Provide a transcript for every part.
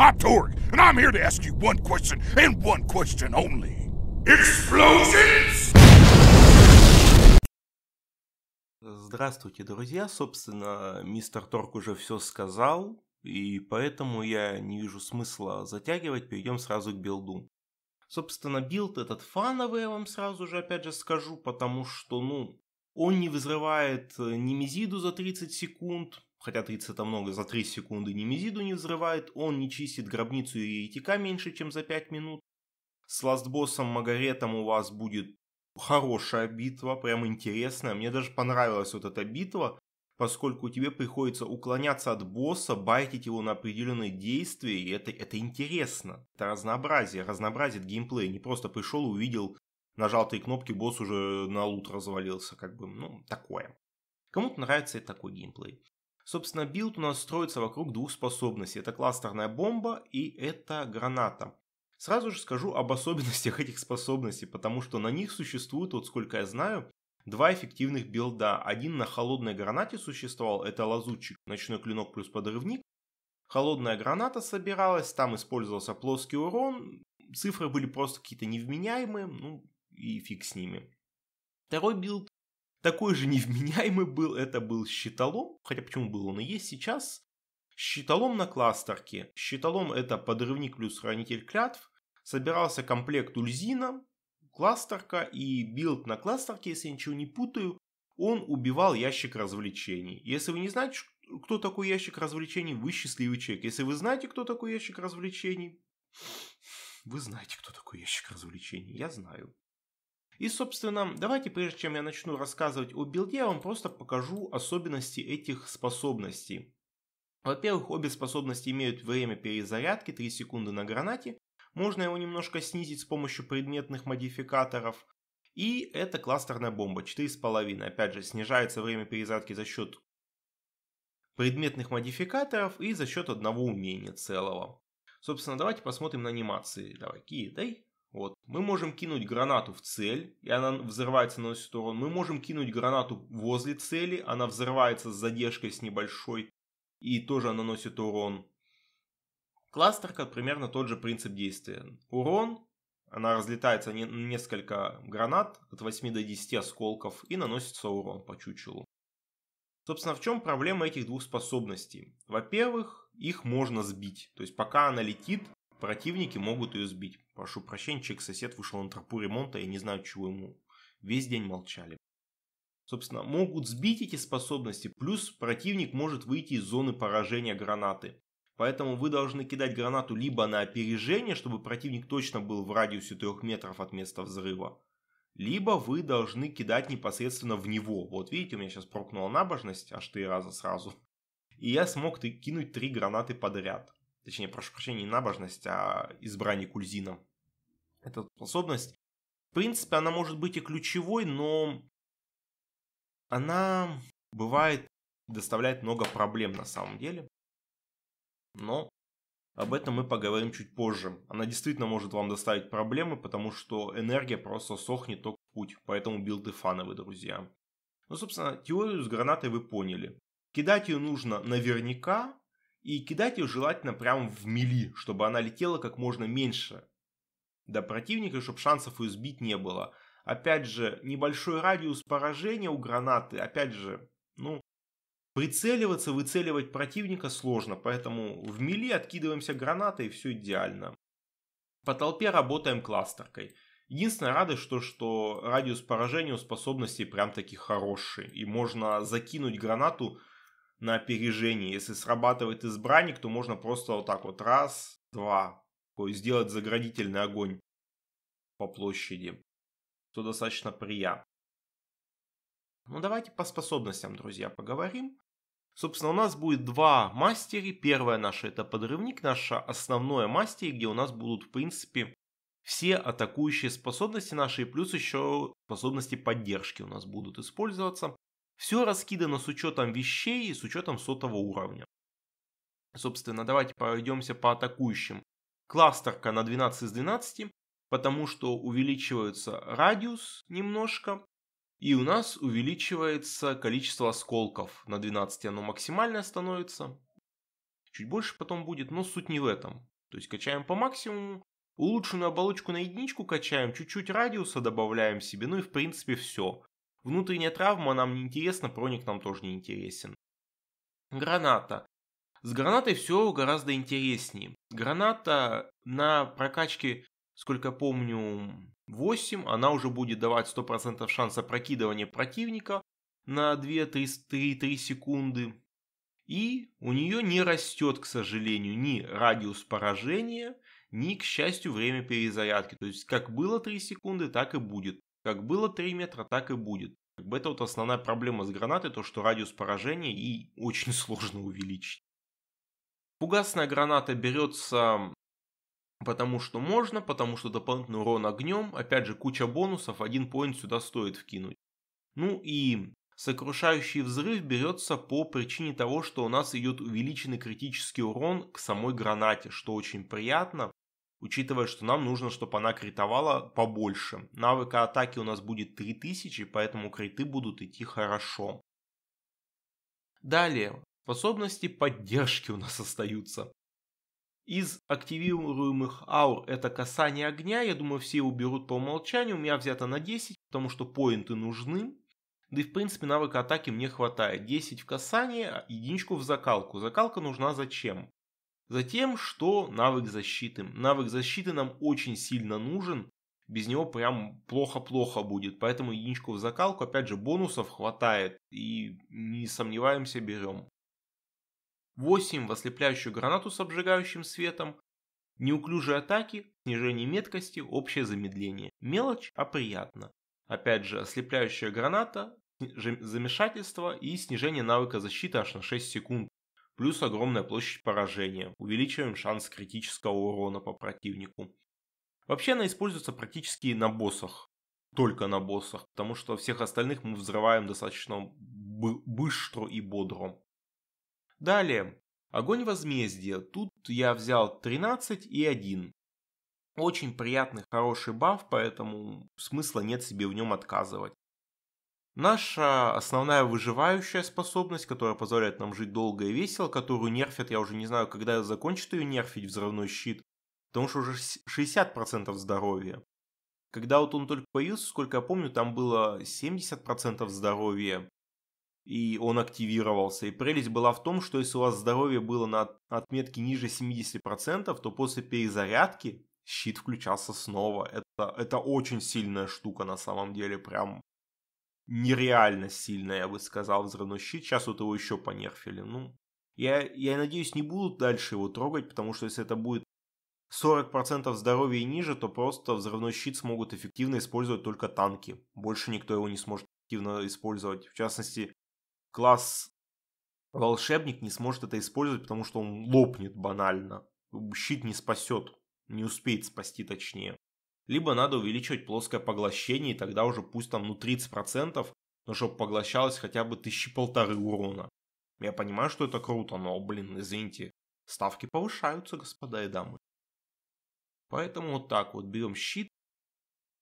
I'm Tori, and I'm here to ask you one question and one question only. Explosions? Здравствуйте, друзья. Собственно, мистер Торг уже все сказал, и поэтому я не вижу смысла затягивать, перейдем сразу к билду. Собственно, билд этот фановый, я вам сразу же опять же скажу, потому что, ну, он не вызрывает э, Немезиду за 30 секунд, хотя 30 это много, за 3 секунды Немезиду не взрывает, он не чистит гробницу и еретика меньше, чем за 5 минут. С ластбоссом Магаретом у вас будет хорошая битва, прям интересная. Мне даже понравилась вот эта битва, поскольку тебе приходится уклоняться от босса, байтить его на определенные действия, и это, это интересно. Это разнообразие, разнообразит геймплей. Не просто пришел, увидел, нажал три кнопки, босс уже на лут развалился, как бы, ну, такое. Кому-то нравится такой геймплей. Собственно, билд у нас строится вокруг двух способностей. Это кластерная бомба и это граната. Сразу же скажу об особенностях этих способностей, потому что на них существует, вот сколько я знаю, два эффективных билда. Один на холодной гранате существовал, это лазутчик, ночной клинок плюс подрывник. Холодная граната собиралась, там использовался плоский урон, цифры были просто какие-то невменяемые, ну и фиг с ними. Второй билд такой же невменяемый был, это был щитолом, хотя почему был он и есть сейчас. Щитолом на кластерке. Щитолом это подрывник плюс хранитель клятв. Собирался комплект Ульзина, кластерка и билд на кластерке, если я ничего не путаю, он убивал ящик развлечений. Если вы не знаете, кто такой ящик развлечений, вы счастливый человек. Если вы знаете, кто такой ящик развлечений, вы знаете, кто такой ящик развлечений. Я знаю. И, собственно, давайте, прежде чем я начну рассказывать о билде, я вам просто покажу особенности этих способностей. Во-первых, обе способности имеют время перезарядки, 3 секунды на гранате. Можно его немножко снизить с помощью предметных модификаторов. И это кластерная бомба, 4,5. Опять же, снижается время перезарядки за счет предметных модификаторов и за счет одного умения целого. Собственно, давайте посмотрим на анимации. Давай, кидай. Вот. Мы можем кинуть гранату в цель, и она взрывается на 0 Мы можем кинуть гранату возле цели, она взрывается с задержкой с небольшой, и тоже она наносит урон. Кластерка примерно тот же принцип действия. Урон, она разлетается не, несколько гранат, от 8 до 10 осколков, и наносится урон по чучелу. Собственно, в чем проблема этих двух способностей? Во-первых, их можно сбить. То есть пока она летит, Противники могут ее сбить. Прошу прощения, человек-сосед вышел на тропу ремонта и не знаю, чего ему. Весь день молчали. Собственно, могут сбить эти способности, плюс противник может выйти из зоны поражения гранаты. Поэтому вы должны кидать гранату либо на опережение, чтобы противник точно был в радиусе 3 метров от места взрыва, либо вы должны кидать непосредственно в него. Вот видите, у меня сейчас прокнула набожность аж три раза сразу. И я смог кинуть три гранаты подряд точнее, прошу прощения, не набожность, а избрание кульзином. Эта способность, в принципе, она может быть и ключевой, но она бывает доставляет много проблем на самом деле. Но об этом мы поговорим чуть позже. Она действительно может вам доставить проблемы, потому что энергия просто сохнет только в путь. Поэтому билды фановые, друзья. Ну, собственно, теорию с гранатой вы поняли. Кидать ее нужно наверняка, и кидать ее желательно прямо в мили, чтобы она летела как можно меньше до противника, чтобы шансов ее сбить не было. Опять же, небольшой радиус поражения у гранаты, опять же, ну, прицеливаться, выцеливать противника сложно, поэтому в мили откидываемся гранатой и все идеально. По толпе работаем кластеркой. Единственная радость, что, что радиус поражения у способностей прям таки хороший, и можно закинуть гранату на опережение. Если срабатывает избранник, то можно просто вот так вот раз, два, сделать заградительный огонь по площади, что достаточно приятно. Ну давайте по способностям, друзья, поговорим. Собственно, у нас будет два мастери. Первая наша это подрывник, наша основное мастери, где у нас будут, в принципе, все атакующие способности наши, плюс еще способности поддержки у нас будут использоваться. Все раскидано с учетом вещей и с учетом сотого уровня. Собственно, давайте пройдемся по атакующим. Кластерка на 12 из 12, потому что увеличивается радиус немножко, и у нас увеличивается количество осколков. На 12 оно максимальное становится. Чуть больше потом будет, но суть не в этом. То есть качаем по максимуму. Улучшенную оболочку на единичку качаем, чуть-чуть радиуса добавляем себе, ну и в принципе все. Внутренняя травма нам не интересна, проник нам тоже не интересен. Граната. С гранатой все гораздо интереснее. Граната на прокачке, сколько помню, 8, она уже будет давать 100% шанса прокидывания противника на 2-3 секунды. И у нее не растет, к сожалению, ни радиус поражения, ни, к счастью, время перезарядки. То есть, как было 3 секунды, так и будет. Как было 3 метра, так и будет. Как бы это вот основная проблема с гранатой, то что радиус поражения и очень сложно увеличить. Фугасная граната берется потому что можно, потому что дополнительный урон огнем, опять же куча бонусов, один поинт сюда стоит вкинуть. Ну и сокрушающий взрыв берется по причине того, что у нас идет увеличенный критический урон к самой гранате, что очень приятно учитывая, что нам нужно, чтобы она критовала побольше. Навыка атаки у нас будет 3000, поэтому криты будут идти хорошо. Далее, способности поддержки у нас остаются. Из активируемых аур это касание огня, я думаю все уберут по умолчанию, у меня взято на 10, потому что поинты нужны. Да и в принципе навыка атаки мне хватает, 10 в касание, а единичку в закалку. Закалка нужна зачем? Затем, что навык защиты. Навык защиты нам очень сильно нужен. Без него прям плохо-плохо будет. Поэтому единичку в закалку, опять же, бонусов хватает. И не сомневаемся, берем. 8 в ослепляющую гранату с обжигающим светом. Неуклюжие атаки, снижение меткости, общее замедление. Мелочь, а приятно. Опять же, ослепляющая граната, замешательство и снижение навыка защиты аж на 6 секунд. Плюс огромная площадь поражения. Увеличиваем шанс критического урона по противнику. Вообще она используется практически на боссах. Только на боссах. Потому что всех остальных мы взрываем достаточно быстро и бодро. Далее. Огонь возмездия. Тут я взял 13 и 1. Очень приятный, хороший баф, поэтому смысла нет себе в нем отказывать. Наша основная выживающая способность, которая позволяет нам жить долго и весело, которую нерфят, я уже не знаю, когда закончит ее нерфить взрывной щит, потому что уже 60% здоровья. Когда вот он только появился, сколько я помню, там было 70% здоровья, и он активировался. И прелесть была в том, что если у вас здоровье было на отметке ниже 70%, то после перезарядки щит включался снова. Это, это очень сильная штука на самом деле, прям нереально сильно, я бы сказал, взрывной щит. Сейчас вот его еще понерфили. Ну, я, я надеюсь, не будут дальше его трогать, потому что если это будет 40% здоровья и ниже, то просто взрывной щит смогут эффективно использовать только танки. Больше никто его не сможет эффективно использовать. В частности, класс волшебник не сможет это использовать, потому что он лопнет банально. Щит не спасет, не успеет спасти точнее либо надо увеличивать плоское поглощение, и тогда уже пусть там ну 30%, но чтобы поглощалось хотя бы тысячи полторы урона. Я понимаю, что это круто, но, блин, извините, ставки повышаются, господа и дамы. Поэтому вот так вот, берем щит,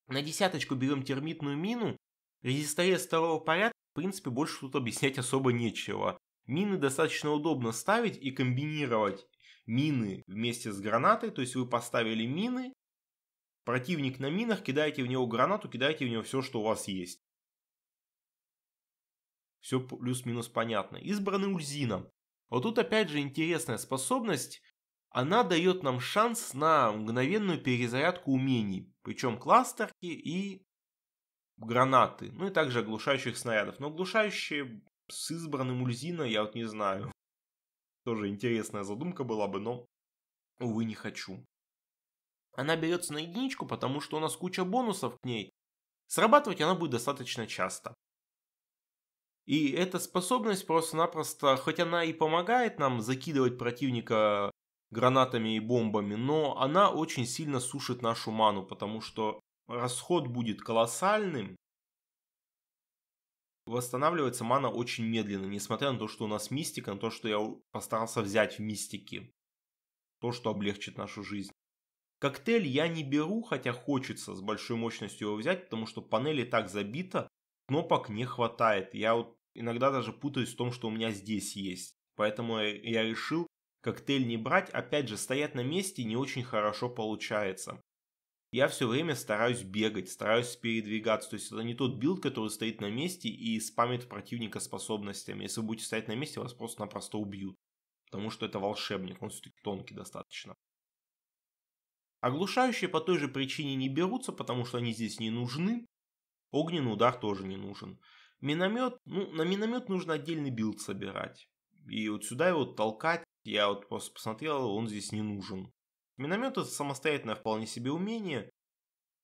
на десяточку берем термитную мину, резисторез второго порядка, в принципе, больше тут объяснять особо нечего. Мины достаточно удобно ставить и комбинировать мины вместе с гранатой, то есть вы поставили мины, Противник на минах, кидайте в него гранату, кидайте в него все, что у вас есть. Все плюс-минус понятно. Избраны Ульзином. Вот тут опять же интересная способность. Она дает нам шанс на мгновенную перезарядку умений. Причем кластерки и гранаты. Ну и также оглушающих снарядов. Но оглушающие с избранным Ульзина я вот не знаю. Тоже интересная задумка была бы, но, увы, не хочу. Она берется на единичку, потому что у нас куча бонусов к ней. Срабатывать она будет достаточно часто. И эта способность просто-напросто, хоть она и помогает нам закидывать противника гранатами и бомбами, но она очень сильно сушит нашу ману, потому что расход будет колоссальным. Восстанавливается мана очень медленно, несмотря на то, что у нас мистика, на то, что я постарался взять в мистике. То, что облегчит нашу жизнь. Коктейль я не беру, хотя хочется с большой мощностью его взять, потому что панели так забита, кнопок не хватает. Я вот иногда даже путаюсь в том, что у меня здесь есть. Поэтому я решил коктейль не брать. Опять же, стоять на месте не очень хорошо получается. Я все время стараюсь бегать, стараюсь передвигаться. То есть это не тот билд, который стоит на месте и спамит противника способностями. Если вы будете стоять на месте, вас просто-напросто убьют. Потому что это волшебник, он все-таки тонкий достаточно. Оглушающие по той же причине не берутся, потому что они здесь не нужны. Огненный удар тоже не нужен. Миномет, ну, на миномет нужно отдельный билд собирать. И вот сюда его толкать, я вот просто посмотрел, он здесь не нужен. Миномет это самостоятельное вполне себе умение,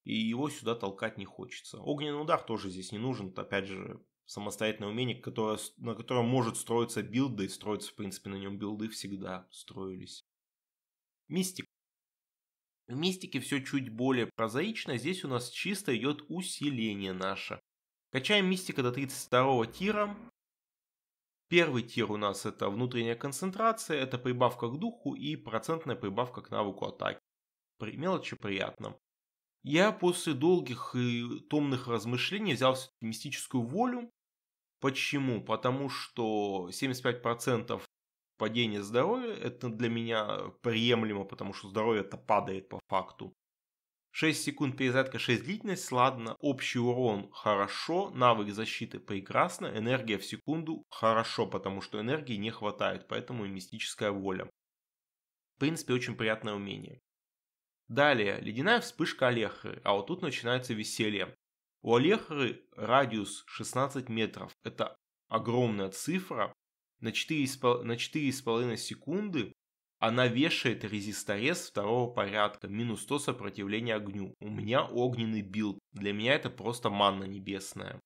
и его сюда толкать не хочется. Огненный удар тоже здесь не нужен, это, опять же самостоятельное умение, которое, на котором может строиться билд, да и строятся, в принципе, на нем билды всегда строились. Мистик. В мистике все чуть более прозаично, здесь у нас чисто идет усиление наше. Качаем мистика до 32 тира. Первый тир у нас это внутренняя концентрация, это прибавка к духу и процентная прибавка к навыку атаки. При мелочи приятно. Я после долгих и томных размышлений взял мистическую волю. Почему? Потому что 75% падение здоровья, это для меня приемлемо, потому что здоровье-то падает по факту. 6 секунд перезарядка, 6 длительность, ладно, общий урон хорошо, навык защиты прекрасно, энергия в секунду хорошо, потому что энергии не хватает, поэтому и мистическая воля. В принципе, очень приятное умение. Далее, ледяная вспышка Олехры, а вот тут начинается веселье. У Олехры радиус 16 метров, это огромная цифра, на 4,5, на 4,5 секунды она вешает резисторез второго порядка, минус 100 сопротивления огню. У меня огненный билд. Для меня это просто манна небесная.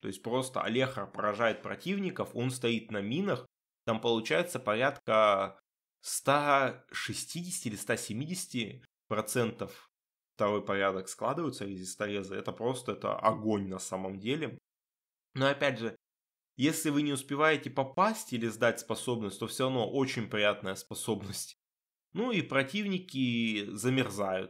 То есть просто Олехар поражает противников, он стоит на минах, там получается порядка 160 или 170 процентов второй порядок складываются резисторезы. Это просто это огонь на самом деле. Но опять же, если вы не успеваете попасть или сдать способность, то все равно очень приятная способность. Ну и противники замерзают.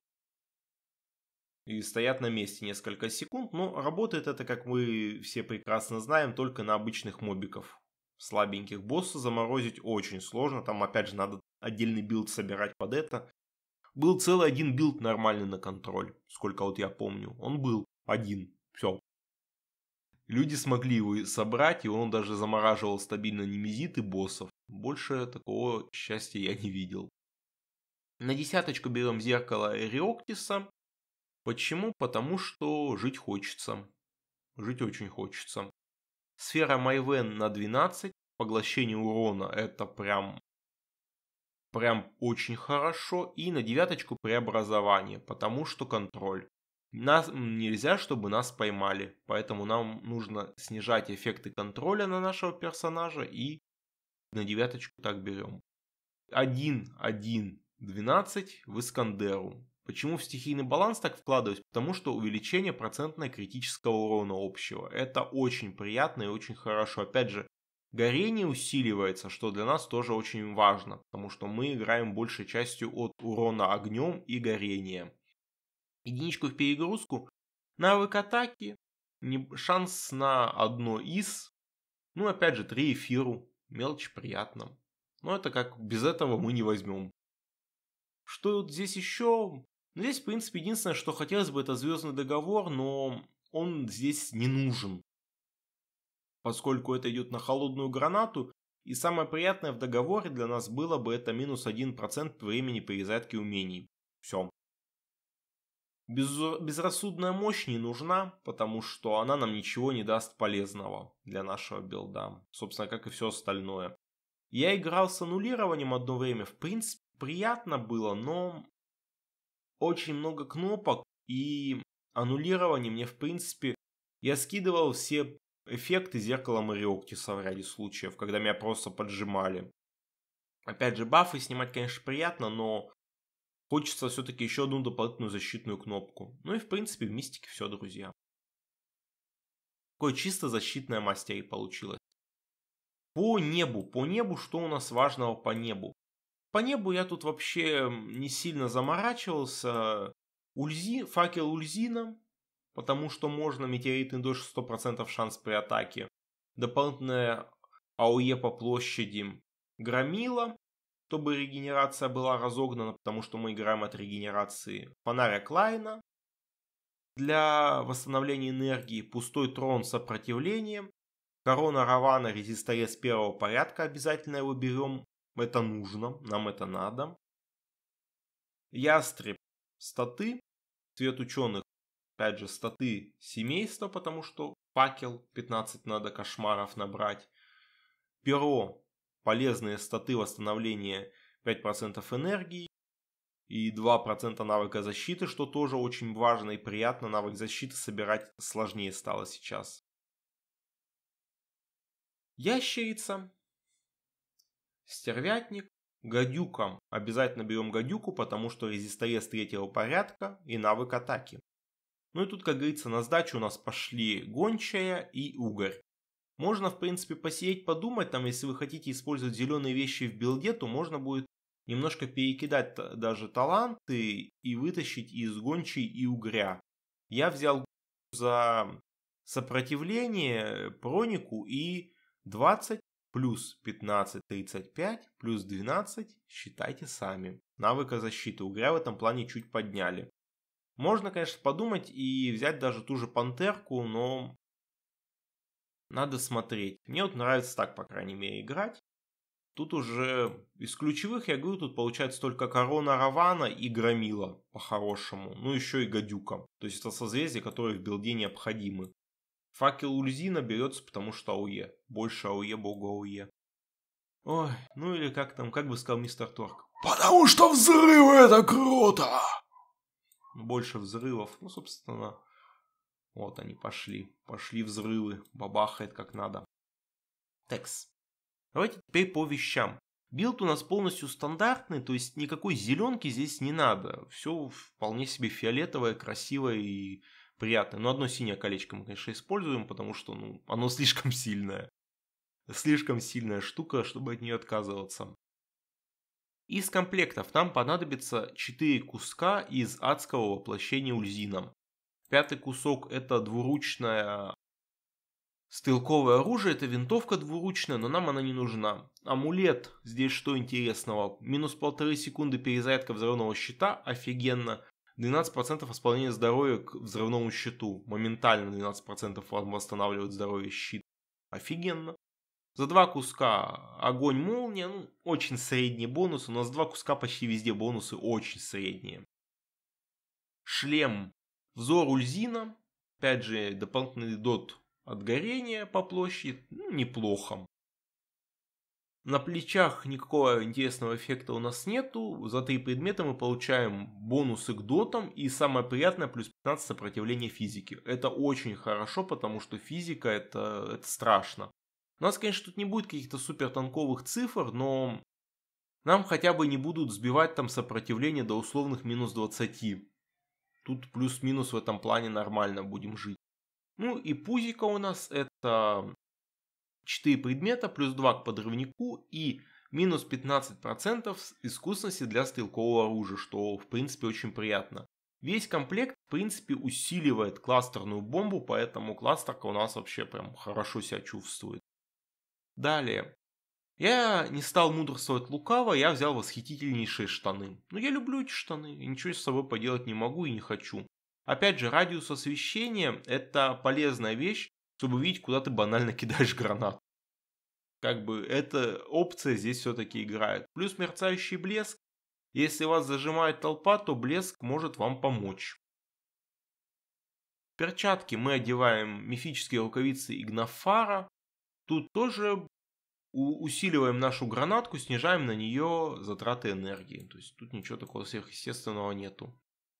И стоят на месте несколько секунд, но работает это, как мы все прекрасно знаем, только на обычных мобиков. Слабеньких босса заморозить очень сложно, там опять же надо отдельный билд собирать под это. Был целый один билд нормальный на контроль, сколько вот я помню. Он был один, все, Люди смогли его собрать, и он даже замораживал стабильно немезит и боссов. Больше такого счастья я не видел. На десяточку берем зеркало Эриоктиса. Почему? Потому что жить хочется. Жить очень хочется. Сфера Майвен на 12. Поглощение урона это прям прям очень хорошо. И на девяточку преобразование, потому что контроль. Нас, нельзя, чтобы нас поймали, поэтому нам нужно снижать эффекты контроля на нашего персонажа и на девяточку так берем. 1, 1, 12 в Искандеру. Почему в стихийный баланс так вкладывать? Потому что увеличение процентное критического урона общего. Это очень приятно и очень хорошо. Опять же, горение усиливается, что для нас тоже очень важно, потому что мы играем большей частью от урона огнем и горением единичку в перегрузку, навык атаки, не шанс на одно из, ну опять же, три эфиру, мелочь приятно. Но это как без этого мы не возьмем. Что вот здесь еще? Ну, здесь, в принципе, единственное, что хотелось бы, это звездный договор, но он здесь не нужен. Поскольку это идет на холодную гранату, и самое приятное в договоре для нас было бы это минус 1% времени перезарядки умений. Все. Без... Безрассудная мощь не нужна, потому что она нам ничего не даст полезного для нашего билда. Собственно, как и все остальное. Я играл с аннулированием одно время. В принципе, приятно было, но очень много кнопок. И аннулирование мне, в принципе, я скидывал все эффекты зеркала Мариоктиса в ряде случаев, когда меня просто поджимали. Опять же, бафы снимать, конечно, приятно, но Хочется все-таки еще одну дополнительную защитную кнопку. Ну и в принципе в мистике все, друзья. Такое чисто защитная мастерия получилось. По небу, по небу, что у нас важного по небу? По небу я тут вообще не сильно заморачивался. Ульзи, факел Ульзина, потому что можно метеоритный дождь 100% шанс при атаке. Дополнительная АОЕ по площади Громила, чтобы регенерация была разогнана, потому что мы играем от регенерации фонаря Клайна. Для восстановления энергии пустой трон с сопротивлением. Корона Равана резисторез первого порядка, обязательно его берем. Это нужно, нам это надо. Ястреб статы, цвет ученых, опять же, статы семейства, потому что факел 15 надо кошмаров набрать. Перо полезные статы восстановления 5% энергии и 2% навыка защиты, что тоже очень важно и приятно. Навык защиты собирать сложнее стало сейчас. Ящерица, стервятник, гадюка. Обязательно берем гадюку, потому что резистовес третьего порядка и навык атаки. Ну и тут, как говорится, на сдачу у нас пошли гончая и угорь. Можно, в принципе, посидеть, подумать, там, если вы хотите использовать зеленые вещи в билде, то можно будет немножко перекидать даже таланты и вытащить из гончей и угря. Я взял за сопротивление пронику и 20 плюс 15, 35 плюс 12, считайте сами. Навыка защиты угря в этом плане чуть подняли. Можно, конечно, подумать и взять даже ту же пантерку, но надо смотреть. Мне вот нравится так, по крайней мере, играть. Тут уже из ключевых, я говорю, тут получается только корона Равана и Громила, по-хорошему. Ну, еще и Гадюка. То есть это созвездия, которые в билде необходимы. Факел Ульзина берется, потому что АУЕ. Больше АУЕ, бога АУЕ. Ой, ну или как там, как бы сказал мистер Торг. Потому что взрывы это круто! Ну, больше взрывов. Ну, собственно, вот они пошли. Пошли взрывы. Бабахает как надо. Текс. Давайте теперь по вещам. Билд у нас полностью стандартный, то есть никакой зеленки здесь не надо. Все вполне себе фиолетовое, красивое и приятное. Но одно синее колечко мы, конечно, используем, потому что ну, оно слишком сильное. Слишком сильная штука, чтобы от нее отказываться. Из комплектов нам понадобится 4 куска из адского воплощения Ульзина. Пятый кусок это двуручное стрелковое оружие. Это винтовка двуручная, но нам она не нужна. Амулет. Здесь что интересного? Минус полторы секунды перезарядка взрывного щита. Офигенно. 12% восполнения здоровья к взрывному щиту. Моментально 12% вам восстанавливает здоровье щит. Офигенно. За два куска огонь молния, ну, очень средний бонус. У нас два куска почти везде бонусы очень средние. Шлем Взор Ульзина, опять же, дополнительный дот от горения по площади, ну, неплохо. На плечах никакого интересного эффекта у нас нету, за три предмета мы получаем бонусы к дотам и самое приятное плюс 15 сопротивления физики. Это очень хорошо, потому что физика это, это страшно. У нас, конечно, тут не будет каких-то супер танковых цифр, но нам хотя бы не будут сбивать там сопротивление до условных минус 20. Тут плюс-минус в этом плане нормально будем жить. Ну и пузика у нас это 4 предмета плюс 2 к подрывнику и минус 15% искусности для стрелкового оружия, что в принципе очень приятно. Весь комплект в принципе усиливает кластерную бомбу, поэтому кластерка у нас вообще прям хорошо себя чувствует. Далее, я не стал мудрствовать лукаво, я взял восхитительнейшие штаны. Но я люблю эти штаны, и ничего с собой поделать не могу и не хочу. Опять же, радиус освещения – это полезная вещь, чтобы видеть, куда ты банально кидаешь гранат. Как бы эта опция здесь все-таки играет. Плюс мерцающий блеск. Если вас зажимает толпа, то блеск может вам помочь. перчатки мы одеваем мифические рукавицы Игнафара. Тут тоже усиливаем нашу гранатку, снижаем на нее затраты энергии. То есть тут ничего такого сверхъестественного нету.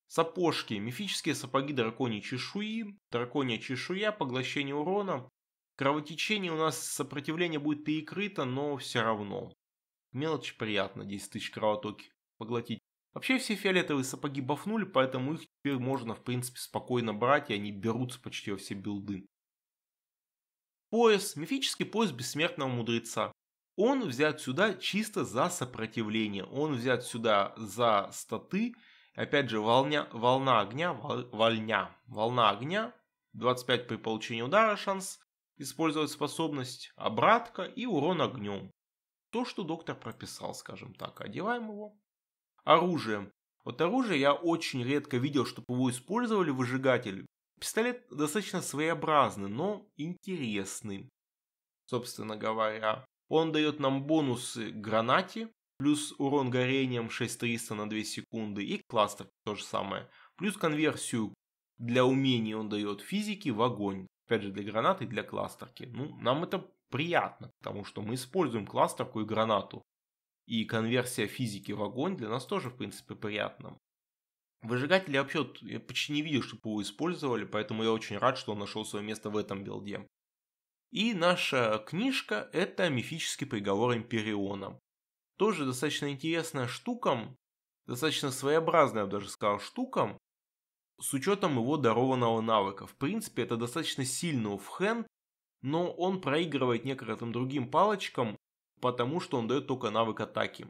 Сапожки. Мифические сапоги драконьей чешуи, драконья чешуя, поглощение урона. Кровотечение у нас сопротивление будет перекрыто, но все равно. Мелочь приятно, 10 тысяч кровотоки поглотить. Вообще все фиолетовые сапоги бафнули, поэтому их теперь можно в принципе спокойно брать, и они берутся почти во все билды пояс, мифический пояс бессмертного мудреца. Он взят сюда чисто за сопротивление, он взят сюда за статы. Опять же, волня, волна огня, вол, вольня, волна огня, 25 при получении удара шанс использовать способность, обратка и урон огнем. То, что доктор прописал, скажем так. Одеваем его. Оружие. Вот оружие я очень редко видел, чтобы его использовали выжигатель. Пистолет достаточно своеобразный, но интересный. Собственно говоря, он дает нам бонусы к гранате, плюс урон горением 6300 на 2 секунды и кластер то же самое. Плюс конверсию для умений он дает физики в огонь. Опять же, для гранаты и для кластерки. Ну, нам это приятно, потому что мы используем кластерку и гранату. И конверсия физики в огонь для нас тоже, в принципе, приятна. Выжигатель я вообще я почти не видел, чтобы его использовали, поэтому я очень рад, что он нашел свое место в этом билде. И наша книжка – это мифический приговор Империона. Тоже достаточно интересная штука, достаточно своеобразная, я бы даже сказал, штука, с учетом его дарованного навыка. В принципе, это достаточно сильный оффхенд, но он проигрывает некоторым другим палочкам, потому что он дает только навык атаки.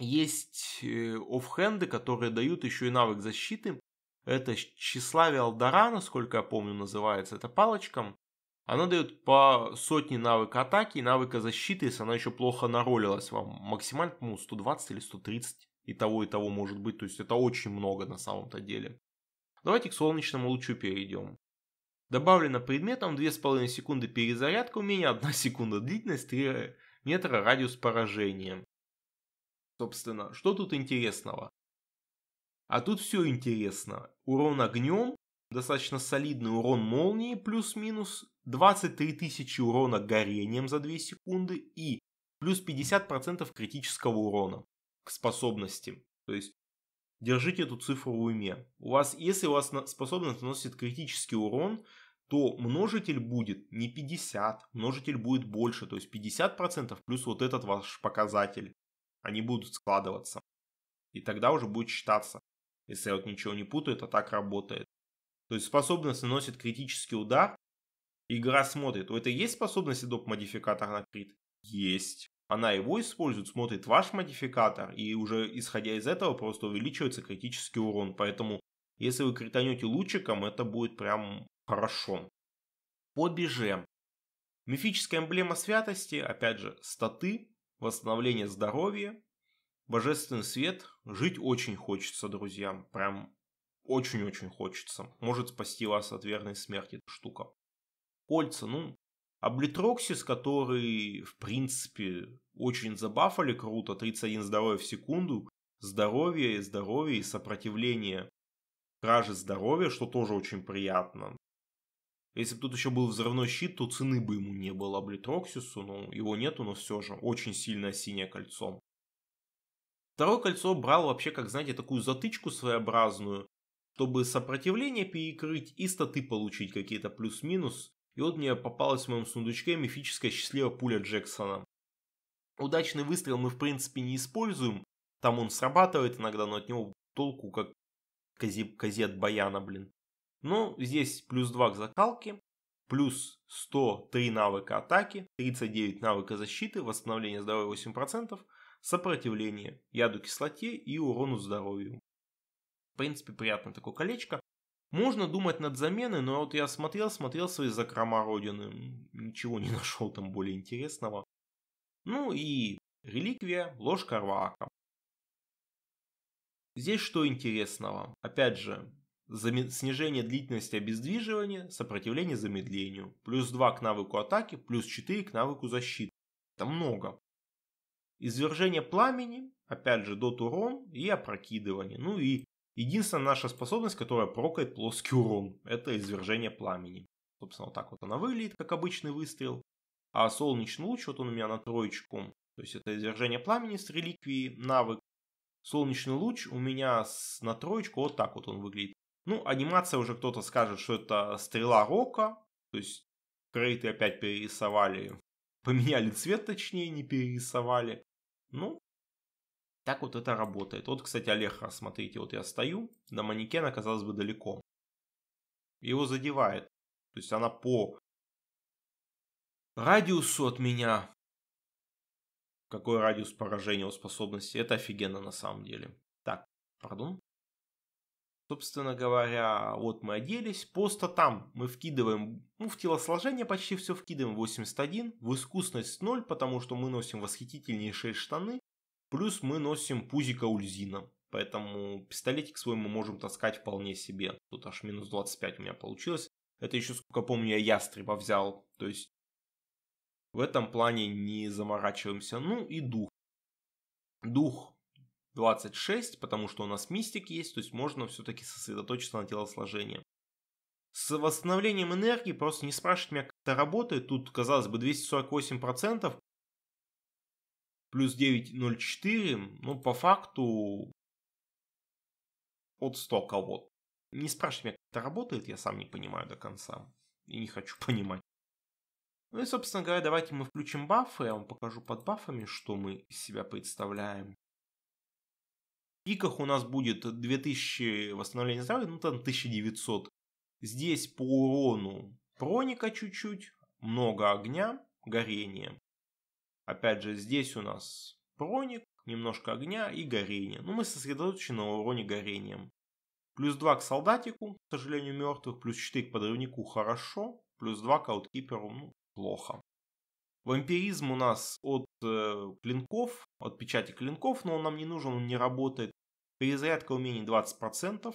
Есть э, оффхенды, которые дают еще и навык защиты. Это тщеславие Алдара, насколько я помню, называется. Это палочка. Она дает по сотне навыка атаки и навыка защиты, если она еще плохо наролилась вам. Максимально, по-моему, 120 или 130. И того, и того может быть. То есть это очень много на самом-то деле. Давайте к солнечному лучу перейдем. Добавлено предметом 2,5 секунды перезарядка умения, 1 секунда длительность, 3 э, метра радиус поражения. Собственно, что тут интересного? А тут все интересно. Урон огнем, достаточно солидный урон молнии плюс-минус, 23 тысячи урона горением за 2 секунды и плюс 50% критического урона к способности. То есть держите эту цифру в уме. У вас, если у вас способность наносит критический урон, то множитель будет не 50, множитель будет больше, то есть 50% плюс вот этот ваш показатель они будут складываться. И тогда уже будет считаться. Если я вот ничего не путаю, это а так работает. То есть способность наносит критический удар, игра смотрит, у этой есть способность и доп. модификатор на крит? Есть. Она его использует, смотрит ваш модификатор, и уже исходя из этого просто увеличивается критический урон. Поэтому если вы кританете лучиком, это будет прям хорошо. Побежим. Мифическая эмблема святости, опять же, статы, восстановление здоровья, божественный свет. Жить очень хочется, друзьям, Прям очень-очень хочется. Может спасти вас от верной смерти штука. Кольца, ну, Облитроксис, который, в принципе, очень забафали круто, 31 здоровья в секунду, здоровье, и здоровье и сопротивление кражи здоровья, что тоже очень приятно. Если бы тут еще был взрывной щит, то цены бы ему не было Блитроксису, но его нету, но все же очень сильное синее кольцо. Второе кольцо брал вообще, как знаете, такую затычку своеобразную, чтобы сопротивление перекрыть и статы получить какие-то плюс-минус. И вот мне попалась в моем сундучке мифическая счастливая пуля Джексона. Удачный выстрел мы в принципе не используем, там он срабатывает иногда, но от него толку как кози козе от баяна, блин. Ну, здесь плюс 2 к закалке, плюс 103 навыка атаки, 39 навыка защиты, восстановление здоровья 8%, сопротивление, яду кислоте и урону здоровью. В принципе, приятное такое колечко. Можно думать над заменой, но вот я смотрел, смотрел свои закрома Родины, ничего не нашел там более интересного. Ну и реликвия, ложка Рвака. Здесь что интересного? Опять же, Снижение длительности обездвиживания, сопротивление замедлению. Плюс 2 к навыку атаки, плюс 4 к навыку защиты. Это много. Извержение пламени, опять же, дот урон и опрокидывание. Ну и единственная наша способность, которая прокает плоский урон, это извержение пламени. Собственно, вот так вот она выглядит, как обычный выстрел. А солнечный луч, вот он у меня на троечку, то есть это извержение пламени с реликвии навык. Солнечный луч у меня с, на троечку вот так вот он выглядит. Ну, анимация уже кто-то скажет, что это стрела рока. То есть крейты опять перерисовали. Поменяли цвет, точнее, не перерисовали. Ну, так вот это работает. Вот, кстати, Олег, смотрите, вот я стою, до манекена, казалось бы, далеко. Его задевает. То есть она по радиусу от меня. Какой радиус поражения у способности? Это офигенно на самом деле. Так, пардон. Собственно говоря, вот мы оделись. Просто там мы вкидываем, ну, в телосложение почти все вкидываем 81, в искусность 0, потому что мы носим восхитительнейшие штаны, плюс мы носим пузика ульзина. Поэтому пистолетик свой мы можем таскать вполне себе. Тут аж минус 25 у меня получилось. Это еще, сколько помню, я ястреба взял. То есть в этом плане не заморачиваемся. Ну и дух. Дух 26, потому что у нас мистик есть, то есть можно все-таки сосредоточиться на телосложении. С восстановлением энергии просто не спрашивать меня, как это работает. Тут, казалось бы, 248%, плюс 9,04, но ну, по факту от 100 кого-то. Не спрашивай меня, как это работает, я сам не понимаю до конца. И не хочу понимать. Ну и, собственно говоря, давайте мы включим бафы. Я вам покажу под бафами, что мы из себя представляем пиках у нас будет 2000 восстановления здоровья, ну там 1900. Здесь по урону проника чуть-чуть, много огня, горение. Опять же, здесь у нас проник, немножко огня и горение. Но ну, мы сосредоточены на уроне горением. Плюс 2 к солдатику, к сожалению, мертвых. Плюс 4 к подрывнику хорошо. Плюс 2 к ауткиперу ну, плохо. Вампиризм у нас от э, клинков, от печати клинков, но он нам не нужен, он не работает. Перезарядка умений 20%.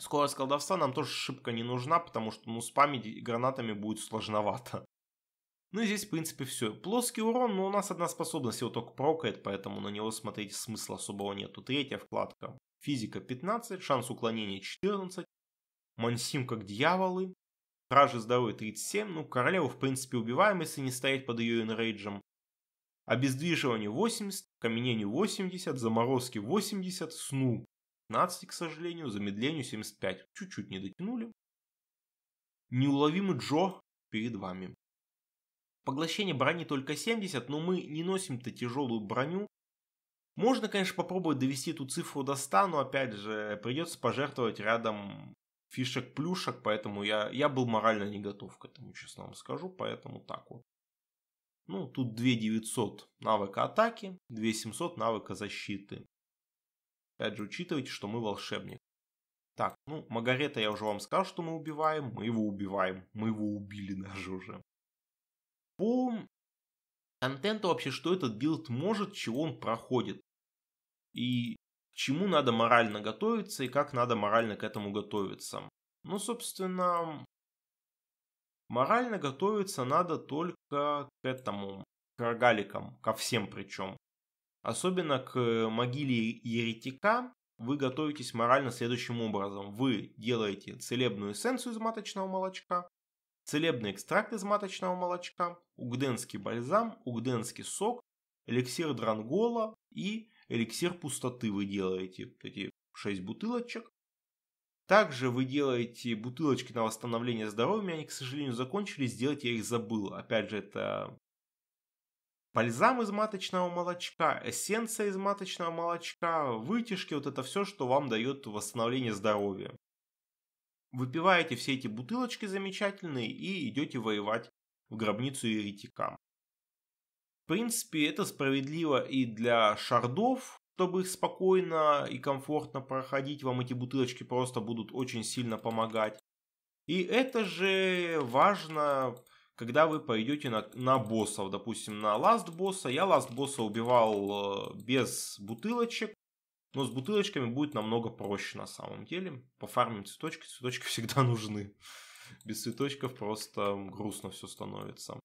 Скорость колдовства нам тоже шибко не нужна, потому что ну, спамить гранатами будет сложновато. Ну и здесь, в принципе, все. Плоский урон, но у нас одна способность его только прокает, поэтому на него смотреть смысла особого нету. Третья вкладка. Физика 15, шанс уклонения 14, Мансим как дьяволы, Стражи здоровья 37, ну, королеву, в принципе, убиваем, если не стоять под ее энрейджем. Обездвиживание 80, каменение 80, заморозки 80, сну 15, к сожалению, замедлению 75. Чуть-чуть не дотянули. Неуловимый Джо перед вами. Поглощение брони только 70, но мы не носим-то тяжелую броню. Можно, конечно, попробовать довести эту цифру до 100, но, опять же, придется пожертвовать рядом фишек-плюшек, поэтому я, я был морально не готов к этому, честно вам скажу, поэтому так вот. Ну, тут 2900 навыка атаки, 2700 навыка защиты. Опять же, учитывайте, что мы волшебник. Так, ну, Магарета я уже вам сказал, что мы убиваем. Мы его убиваем. Мы его убили даже уже. По контенту вообще, что этот билд может, чего он проходит. И к чему надо морально готовиться и как надо морально к этому готовиться. Ну, собственно, Морально готовиться надо только к этому, к рогаликам, ко всем причем. Особенно к э, могиле еретика вы готовитесь морально следующим образом. Вы делаете целебную эссенцию из маточного молочка, целебный экстракт из маточного молочка, угденский бальзам, угденский сок, эликсир дрангола и эликсир пустоты вы делаете. Эти 6 бутылочек. Также вы делаете бутылочки на восстановление здоровья, они, к сожалению, закончились, сделать я их забыл. Опять же, это бальзам из маточного молочка, эссенция из маточного молочка, вытяжки, вот это все, что вам дает восстановление здоровья. Выпиваете все эти бутылочки замечательные и идете воевать в гробницу еретикам. В принципе, это справедливо и для шардов, чтобы их спокойно и комфортно проходить, вам эти бутылочки просто будут очень сильно помогать. И это же важно, когда вы пойдете на, на боссов, допустим, на ласт босса. Я ласт босса убивал э, без бутылочек, но с бутылочками будет намного проще на самом деле. Пофармим цветочки, цветочки всегда нужны. Без цветочков просто грустно все становится.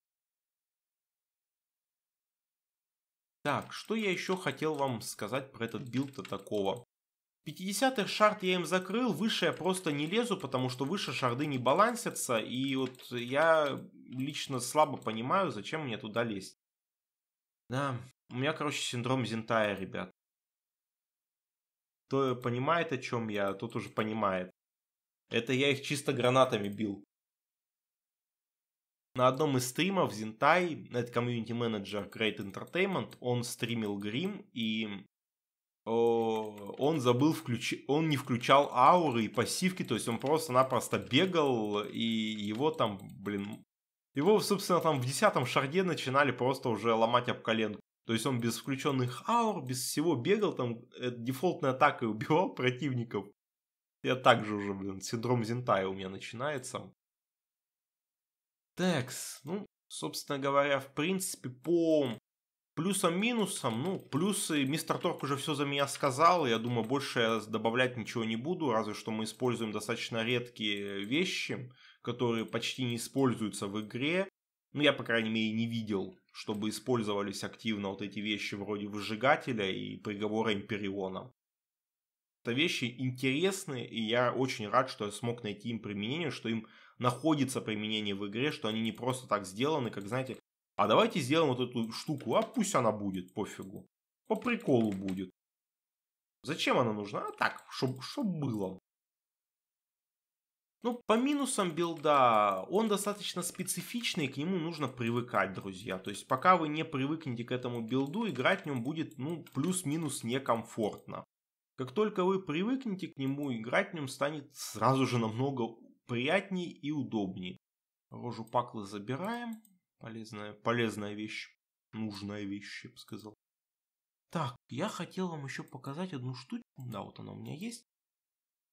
Так, что я еще хотел вам сказать про этот билд то такого? 50-х шард я им закрыл, выше я просто не лезу, потому что выше шарды не балансятся, и вот я лично слабо понимаю, зачем мне туда лезть. Да, у меня, короче, синдром Зентая, ребят. Кто понимает, о чем я, тот уже понимает. Это я их чисто гранатами бил. На одном из стримов Зинтай, это комьюнити-менеджер Great Entertainment, он стримил грим, и э, он забыл включить, он не включал ауры и пассивки, то есть он просто-напросто бегал, и его там, блин, его, собственно, там в десятом шарде начинали просто уже ломать об коленку. То есть он без включенных аур, без всего бегал, там э, дефолтной атакой убивал противников. Я также уже, блин, синдром Зентая у меня начинается. Текс, ну, собственно говоря, в принципе, по плюсам-минусам, ну, плюсы, мистер Торг уже все за меня сказал, я думаю, больше я добавлять ничего не буду, разве что мы используем достаточно редкие вещи, которые почти не используются в игре, ну, я, по крайней мере, не видел, чтобы использовались активно вот эти вещи вроде выжигателя и приговора Империона. Это вещи интересные, и я очень рад, что я смог найти им применение, что им находится применение в игре, что они не просто так сделаны, как, знаете, а давайте сделаем вот эту штуку, а пусть она будет, пофигу. По приколу будет. Зачем она нужна? А так, чтобы чтоб было. Ну, по минусам билда, он достаточно специфичный, к нему нужно привыкать, друзья. То есть, пока вы не привыкнете к этому билду, играть в нем будет, ну, плюс-минус некомфортно. Как только вы привыкнете к нему, играть в нем станет сразу же намного приятней и удобней. Рожу паклы забираем. Полезная, полезная вещь. Нужная вещь, я бы сказал. Так, я хотел вам еще показать одну штучку. Да, вот она у меня есть.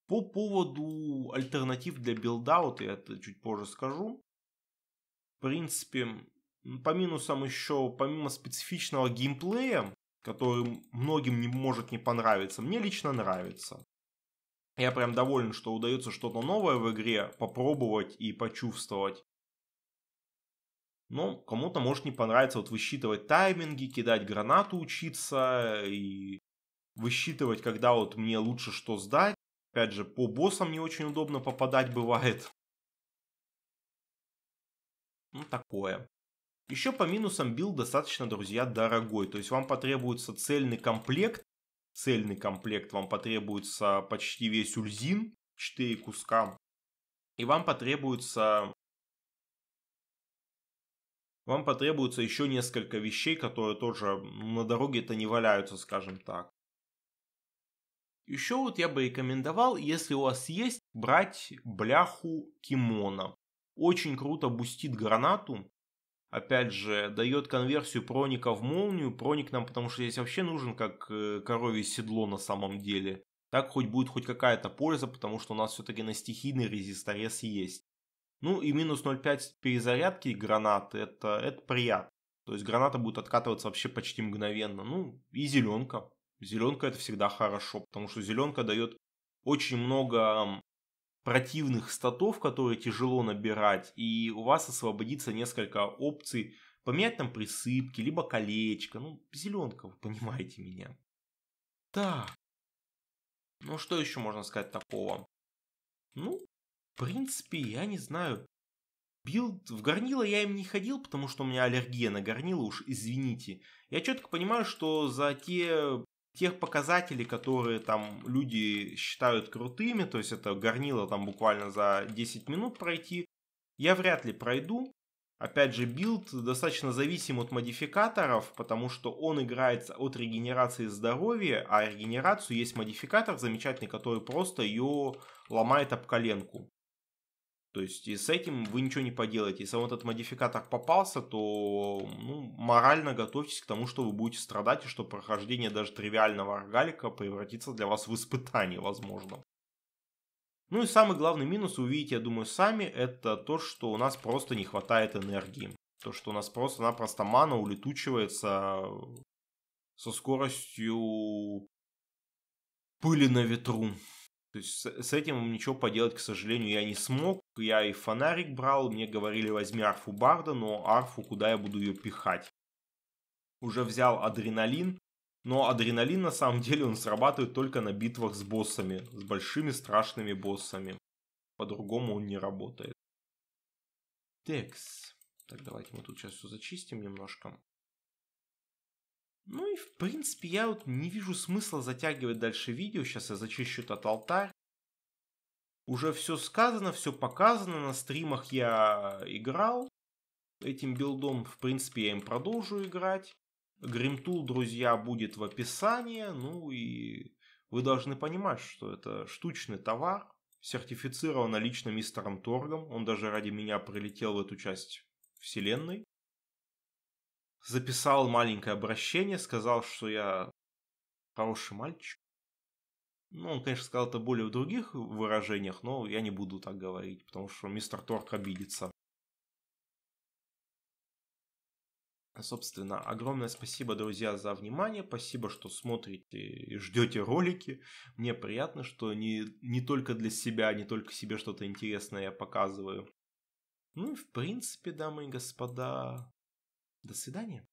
По поводу альтернатив для билдаута, я это чуть позже скажу. В принципе, по минусам еще, помимо специфичного геймплея, который многим не может не понравиться, мне лично нравится. Я прям доволен, что удается что-то новое в игре попробовать и почувствовать. Но ну, кому-то может не понравиться вот высчитывать тайминги, кидать гранату, учиться и высчитывать, когда вот мне лучше что сдать. Опять же, по боссам не очень удобно попадать бывает. Ну, такое. Еще по минусам билд достаточно, друзья, дорогой. То есть вам потребуется цельный комплект цельный комплект вам потребуется почти весь ульзин, 4 куска. И вам потребуется... Вам потребуется еще несколько вещей, которые тоже на дороге-то не валяются, скажем так. Еще вот я бы рекомендовал, если у вас есть, брать бляху кимона. Очень круто бустит гранату, опять же, дает конверсию проника в молнию. Проник нам, потому что здесь вообще нужен как э, коровье седло на самом деле. Так хоть будет хоть какая-то польза, потому что у нас все-таки на стихийный резисторез есть. Ну и минус 0,5 перезарядки гранаты, это, это приятно. То есть граната будет откатываться вообще почти мгновенно. Ну и зеленка. Зеленка это всегда хорошо, потому что зеленка дает очень много противных статов, которые тяжело набирать, и у вас освободится несколько опций поменять там присыпки, либо колечко, ну, зеленка, вы понимаете меня. Так, ну что еще можно сказать такого? Ну, в принципе, я не знаю. Билд в горнило я им не ходил, потому что у меня аллергия на горнило, уж извините. Я четко понимаю, что за те тех показателей, которые там люди считают крутыми, то есть это горнило там буквально за 10 минут пройти, я вряд ли пройду. Опять же, билд достаточно зависим от модификаторов, потому что он играется от регенерации здоровья, а регенерацию есть модификатор замечательный, который просто ее ломает об коленку. То есть и с этим вы ничего не поделаете. Если вам этот модификатор попался, то ну, морально готовьтесь к тому, что вы будете страдать, и что прохождение даже тривиального аргалика превратится для вас в испытание, возможно. Ну и самый главный минус, увидите, я думаю, сами, это то, что у нас просто не хватает энергии. То, что у нас просто-напросто мана улетучивается со скоростью пыли на ветру. То есть с этим ничего поделать, к сожалению, я не смог. Я и фонарик брал, мне говорили, возьми арфу Барда, но арфу, куда я буду ее пихать? Уже взял адреналин, но адреналин на самом деле он срабатывает только на битвах с боссами, с большими страшными боссами. По-другому он не работает. Текс. Так, давайте мы тут сейчас все зачистим немножко. Ну и в принципе я вот не вижу смысла затягивать дальше видео. Сейчас я зачищу этот алтарь. Уже все сказано, все показано, на стримах я играл. Этим билдом, в принципе, я им продолжу играть. Гримтул, друзья, будет в описании. Ну и вы должны понимать, что это штучный товар, сертифицировано лично мистером Торгом. Он даже ради меня прилетел в эту часть вселенной. Записал маленькое обращение, сказал, что я хороший мальчик, ну, он, конечно, сказал это более в других выражениях, но я не буду так говорить, потому что мистер Торк обидится. Собственно, огромное спасибо, друзья, за внимание. Спасибо, что смотрите и ждете ролики. Мне приятно, что не, не только для себя, не только себе что-то интересное я показываю. Ну и в принципе, дамы и господа, до свидания.